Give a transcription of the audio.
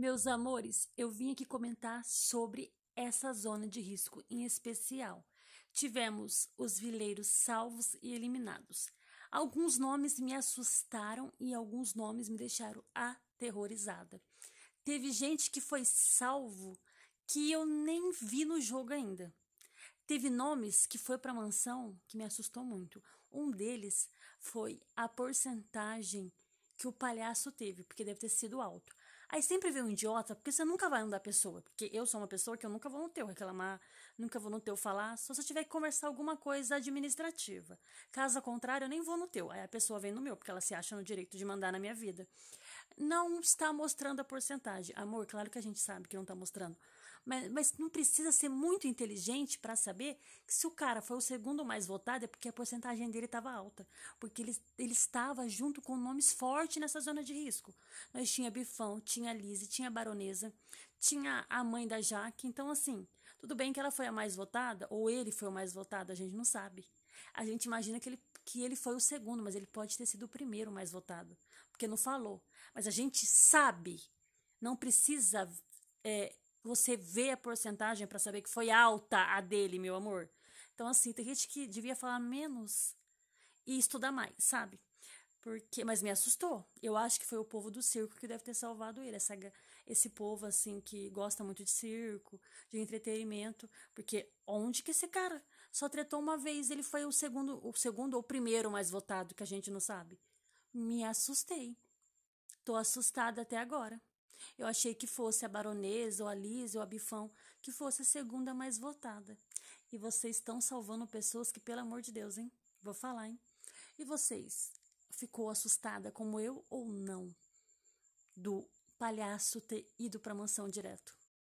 Meus amores, eu vim aqui comentar sobre essa zona de risco em especial. Tivemos os vileiros salvos e eliminados. Alguns nomes me assustaram e alguns nomes me deixaram aterrorizada. Teve gente que foi salvo que eu nem vi no jogo ainda. Teve nomes que foi para mansão que me assustou muito. Um deles foi a porcentagem que o palhaço teve, porque deve ter sido alto. Aí sempre vem um idiota, porque você nunca vai andar a pessoa. Porque eu sou uma pessoa que eu nunca vou no teu reclamar, nunca vou no teu falar, só se eu tiver que conversar alguma coisa administrativa. Caso contrário, eu nem vou no teu. Aí a pessoa vem no meu, porque ela se acha no direito de mandar na minha vida. Não está mostrando a porcentagem. Amor, claro que a gente sabe que não está mostrando. Mas, mas não precisa ser muito inteligente para saber que se o cara foi o segundo mais votado é porque a porcentagem dele estava alta. Porque ele, ele estava junto com nomes fortes nessa zona de risco. Nós tinha Bifão, tinha tinha a Lise, tinha a Baronesa, tinha a mãe da Jaque. Então, assim, tudo bem que ela foi a mais votada, ou ele foi o mais votado, a gente não sabe. A gente imagina que ele, que ele foi o segundo, mas ele pode ter sido o primeiro mais votado, porque não falou. Mas a gente sabe, não precisa é, você ver a porcentagem para saber que foi alta a dele, meu amor. Então, assim, tem gente que devia falar menos e estudar mais, sabe? Porque, mas me assustou. Eu acho que foi o povo do circo que deve ter salvado ele. Essa, esse povo, assim, que gosta muito de circo, de entretenimento. Porque onde que esse cara só tretou uma vez? Ele foi o segundo, o segundo ou o primeiro mais votado, que a gente não sabe. Me assustei. Tô assustada até agora. Eu achei que fosse a baronesa, ou a Liz, ou a Bifão, que fosse a segunda mais votada. E vocês estão salvando pessoas que, pelo amor de Deus, hein? Vou falar, hein? E vocês, ficou assustada como eu ou não do palhaço ter ido para a mansão direto.